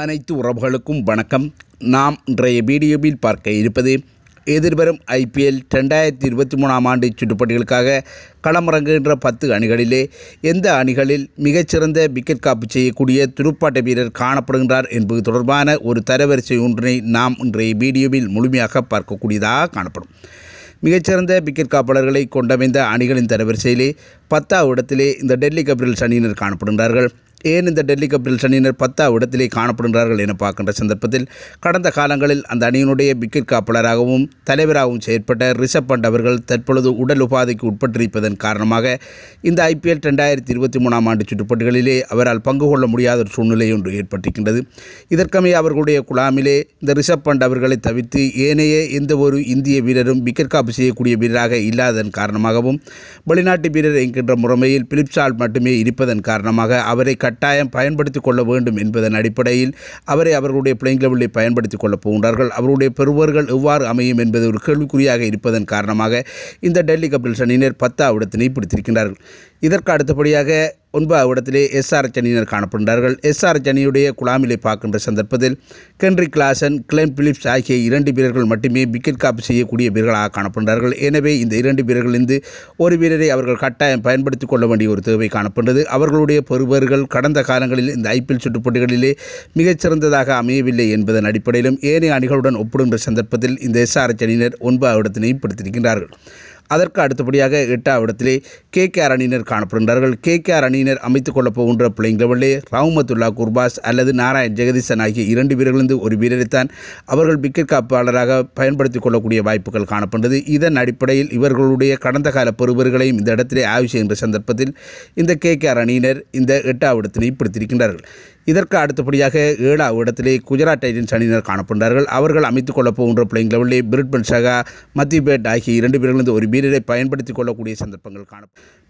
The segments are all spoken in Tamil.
அனைத்து உறவுகளுக்கும் வணக்கம் நாம் இன்றைய வீடியோவில் பார்க்க இருப்பது எதிர்வரும் ஐபிஎல் ரெண்டாயிரத்தி இருபத்தி மூணாம் ஆண்டு சுற்றுப்பட்டிகளுக்காக களமிறங்குகின்ற பத்து அணிகளிலே எந்த அணிகளில் மிகச்சிறந்த விக்கெட் காப்பு செய்யக்கூடிய துடுப்பாட்ட வீரர் காணப்படுகின்றார் என்பது தொடர்பான ஒரு தரவரிசை ஒன்றினை நாம் இன்றைய வீடியோவில் முழுமையாக பார்க்கக்கூடியதாக காணப்படும் மிகச்சிறந்த விக்கெட் காப்பாளர்களை கொண்டமைந்த அணிகளின் தரவரிசையிலே பத்தாவது இடத்திலே இந்த டெல்லி கபிரல்ஸ் அணியினர் காணப்படுகிறார்கள் ஏன் இந்த டெல்லி கேபிட்டல்ஸ் அணியினர் பத்தாவது இடத்திலே காணப்படுகிறார்கள் என பார்க்கின்ற சந்தர்ப்பத்தில் கடந்த காலங்களில் அந்த அணியினுடைய விக்கெட் காப்பாளராகவும் தலைவராகவும் செயற்பட்ட ரிஷப் பண்ட் அவர்கள் தற்பொழுது உடல் உபாதைக்கு உட்பட்டிருப்பதன் காரணமாக இந்த ஐபிஎல் ரெண்டாயிரத்தி இருபத்தி மூணாம் ஆண்டு சுற்றுப்பட்டுகளிலே அவரால் பங்கு கொள்ள முடியாத ஒரு சூழ்நிலை ஒன்று ஏற்பட்டிருக்கின்றது இதற்கமே அவர்களுடைய குழாமிலே இந்த ரிஷப் பண்ட் அவர்களை தவிர்த்து ஏனைய எந்த ஒரு இந்திய வீரரும் விக்கெட் காப்பு செய்யக்கூடிய வீரராக இல்லாததன் காரணமாகவும் வெளிநாட்டு வீரர் என்கின்ற முறைமையில் பிலிப்ஸால் மட்டுமே இருப்பதன் காரணமாக அவரை கட்டாயம் பயன்படுத்தி கொள்ள வேண்டும் என்பதன் அடிப்படையில் அவரை அவர்களுடைய பிள்ளைங்களை பயன்படுத்தி கொள்ளப் போகின்றார்கள் அவருடைய பெறுவர்கள் எவ்வாறு அமையும் என்பது ஒரு கேள்விக்குறியாக இருப்பதன் காரணமாக இந்த டெல்லி கபில்ஸ் அணியினர் பத்தாவது பிடித்திருக்கிறார்கள் இதற்கு அடுத்தபடியாக ஒன்பது இடத்திலே எஸ்ஆர்எச் அணியினர் காணப்படுகிறார்கள் எஸ்ஆர்எச் அணியுடைய குழாமிலை பார்க்கின்ற சந்தர்ப்பத்தில் கென்ரி கிளாசன் கிளென் பிலிப்ஸ் ஆகிய இரண்டு வீரர்கள் மட்டுமே விக்கெட் காப்பு செய்யக்கூடிய வீரர்களாக காணப்படுகிறார்கள் எனவே இந்த இரண்டு வீரர்களிருந்து ஒரு வீரரை அவர்கள் கட்டாயம் பயன்படுத்திக் கொள்ள வேண்டிய ஒரு தேவை காணப்படுகிறது அவர்களுடைய பெறுவர்கள் கடந்த காலங்களில் இந்த ஐபிஎல் சுற்றுப் போட்டிகளிலே மிகச்சிறந்ததாக அமையவில்லை என்பதன் அடிப்படையிலும் ஏனைய அணிகளுடன் ஒப்பிடுகின்ற சந்தர்ப்பத்தில் இந்த எஸ்ஆர்எச் அணியினர் ஒன்பது இடத்தினையும் பிடித்திருக்கின்றார்கள் அதற்கு அடுத்தபடியாக எட்டாம் இடத்திலே கே கேஆர் அணியினர் காணப்படுகின்றார்கள் கே கேஆர் அணியினர் அமைத்துக் கொள்ளப் போகின்ற பிள்ளைங்களவிலே ரவுமத்துல்லா குர்பாஸ் அல்லது நாராயண் ஜெகதீசன் ஆகிய இரண்டு வீரர்களிருந்து ஒரு வீரரைத்தான் அவர்கள் விக்கெட் காப்பாளராக பயன்படுத்திக் கொள்ளக்கூடிய வாய்ப்புகள் காணப்படுகிறது இதன் அடிப்படையில் இவர்களுடைய கடந்த கால பெறுவர்களையும் இந்த இடத்திலே ஆய்வு செய்கின்ற சந்தர்ப்பத்தில் இந்த கே கேஆர் அணியினர் இந்த எட்டாம் பிடித்திருக்கின்றார்கள் இதற்கு அடுத்தபடியாக ஏழாவது இடத்திலே குஜராத் டைட்டன்ஸ் அணியினர் காணப்படுகிறார்கள் அவர்கள் அமைத்துக் கொள்ளப் போகின்ற பிளேயிங் லெவலில் பிரிட்பன் சகா மத்திய பேட் ஆகிய இரண்டு பேர்களிருந்து ஒரு வீரரை பயன்படுத்திக் கொள்ளக்கூடிய சந்தர்ப்பங்கள் காண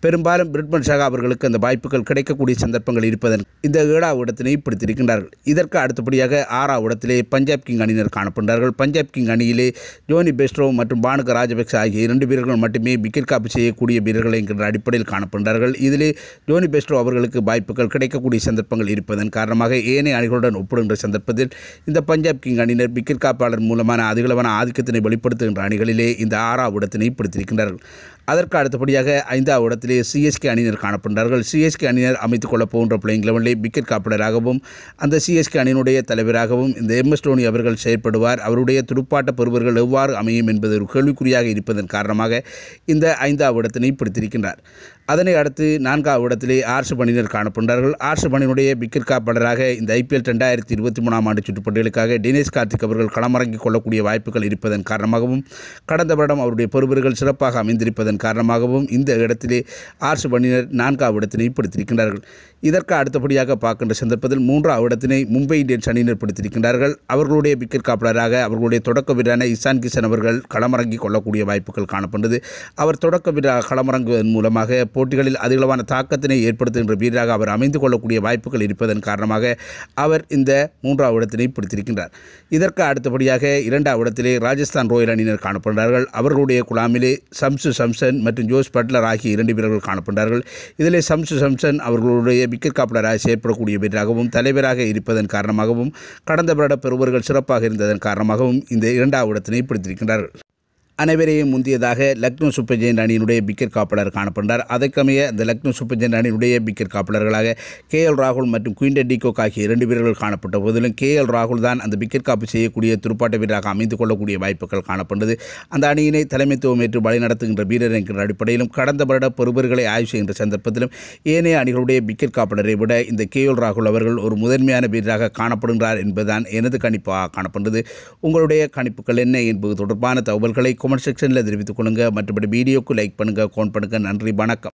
பெரும்பாலும் பிரிட்பன் சகா அவர்களுக்கு அந்த வாய்ப்புகள் கிடைக்கக்கூடிய சந்தர்ப்பங்கள் இருப்பதன் இந்த ஏழாவது இடத்தினை பிடித்திருக்கின்றார்கள் இதற்கு அடுத்தபடியாக ஆறாவது இடத்திலே பஞ்சாப் கிங் அணியினர் காணப்படுகிறார்கள் பஞ்சாப் கிங் அணியிலே ஜோனி பெஸ்ட்ரோ மற்றும் பானுக ராஜபக்ச ஆகிய இரண்டு வீரர்கள் மட்டுமே விக்கெட் காப்பு செய்யக்கூடிய வீரர்கள் என்கின்ற அடிப்படையில் காணப்படுகிறார்கள் இதிலே ஜோனி பெஸ்ட்ரோ அவர்களுக்கு வாய்ப்புகள் கிடைக்கக்கூடிய சந்தர்ப்பங்கள் இருப்பதன் காரணமாக ஏனைய அணிகளுடன் ஒப்பிடுகின்ற சந்தர்ப்பத்தில் இந்த பஞ்சாப் கிங் அணியினர் விக்கெட் காப்பாளர் மூலமான அதிகளவான ஆதிக்கத்தினை வெளிப்படுத்துகின்ற அணிகளிலே இந்த ஆறாவிடத்தினை இடத்தினை அதற்கு அடுத்தபடியாக ஐந்தாவது இடத்திலே சிஎஸ்கே அணியினர் காணப்படுகிறார்கள் சிஎஸ்கே அணியினர் அமைத்துக் கொள்ளப் போகின்ற பிள்ளைங் லெவனிலே விக்கெட் காப்பனராகவும் அந்த சிஎஸ்கே அணியினுடைய தலைவராகவும் இந்த எம் எஸ் டோனி அவர்கள் செயற்படுவார் அவருடைய துடுப்பாட்ட பெறுவர்கள் எவ்வாறு அமையும் என்பது ஒரு கேள்விக்குறியாக இருப்பதன் காரணமாக இந்த ஐந்தாவது இடத்தினை பிடித்திருக்கின்றார் அதனை அடுத்து நான்காவது இடத்திலே ஆர்ஷப் அணியினர் காணப்படுகிறார்கள் ஆர்ஷப் அணியினுடைய விக்கெட் காப்பாளராக இந்த ஐபிஎல் ரெண்டாயிரத்தி இருபத்தி மூணாம் ஆண்டு சுற்றுப்பட்டியலுக்காக தினேஷ் கார்த்திக் அவர்கள் களமிறங்கிக் கொள்ளக்கூடிய வாய்ப்புகள் இருப்பதன் காரணமாகவும் கடந்த வருடம் அவருடைய பொறுப்புகள் சிறப்பாக அமைந்திருப்பதன் காரணமாகவும் இந்த இடத்திலே ஆர்சு பணியினர் நான்காவது இடத்தினை பிடித்திருக்கின்றார்கள் இதற்கு அடுத்தபடியாக பார்க்கின்ற சந்தர்ப்பத்தில் மூன்றாவது இடத்தினை மும்பை இந்தியன்ஸ் அணியினர் பிடித்திருக்கின்றார்கள் அவர்களுடைய விக்கெட் காப்பலராக அவர்களுடைய தொடக்க வீரரான இசான் கிஷன் அவர்கள் களமிறங்கிக் கொள்ளக்கூடிய வாய்ப்புகள் காணப்பட்டது அவர் தொடக்க வீரராக களமிறங்குவதன் மூலமாக போட்டிகளில் அதிகளவான தாக்கத்தினை ஏற்படுத்துகின்ற வீரராக அவர் அமைந்து கொள்ளக்கூடிய வாய்ப்புகள் இருப்பதன் காரணமாக அவர் இந்த மூன்றாவது இடத்தினை பிடித்திருக்கின்றார் இதற்கு அடுத்தபடியாக இரண்டாவது இடத்திலே ராஜஸ்தான் ராஜஸ்தான் அணியினர் காணப்படுகிறார்கள் அவர்களுடைய குழாமிலே சம்சு சம்சு சம்சன் மற்றும் ஜோஸ் பட்லர் ஆகிய இரண்டு வீரர்கள் காணப்பட்டார்கள் இதில் சம்சு சம்சன் அவர்களுடைய விக்கெட் காப்பலராக செயற்படக்கூடிய வீரராகவும் தலைவராக இருப்பதன் காரணமாகவும் கடந்த வருட பெறுவர்கள் சிறப்பாக இருந்ததன் காரணமாகவும் இந்த இரண்டாவது இடத்தினை பிடித்திருக்கின்றார்கள் அனைவரையும் முந்தியதாக லக்னோ சூப்பர் ஜெயின் அணியினுடைய விக்கெட் காப்பாளர் காணப்படுகிறார் அதற்கமைய இந்த லக்னோ சூப்பர் ஜெயின் அணியினுடைய விக்கெட் காப்பாளர்களாக கே எல் ராகுல் மற்றும் குயின்டன் டிகோக் ஆகிய இரண்டு வீரர்கள் காணப்பட்ட போதிலும் கே எல் ராகுல் தான் அந்த விக்கெட் காப்பு செய்யக்கூடிய துருப்பாட்ட வீரராக அமைந்து கொள்ளக்கூடிய வாய்ப்புகள் காணப்பட்டது அந்த அணியினை தலைமைத்துவம் ஏற்று வழிநடத்துகின்ற வீரர் என்கிற அடிப்படையிலும் கடந்த வருட பொறுப்பர்களை ஆய்வு செய்கின்ற சந்தர்ப்பத்திலும் ஏனைய அணிகளுடைய விக்கெட் காப்பாளரை விட இந்த கே எல் ராகுல் அவர்கள் ஒரு முதன்மையான வீரராக காணப்படுகிறார் என்பதுதான் எனது கணிப்பாக காணப்படுது உங்களுடைய கணிப்புகள் என்ன என்பது தொடர்பான தகவல்களை கமெண்ட் செக்ஷனில் தெரிவித்துக் கொள்ளுங்கள் மற்றபடி வீடியோக்கு லைக் பண்ணுங்கள் கோன் பண்ணுங்கள் நன்றி வணக்கம்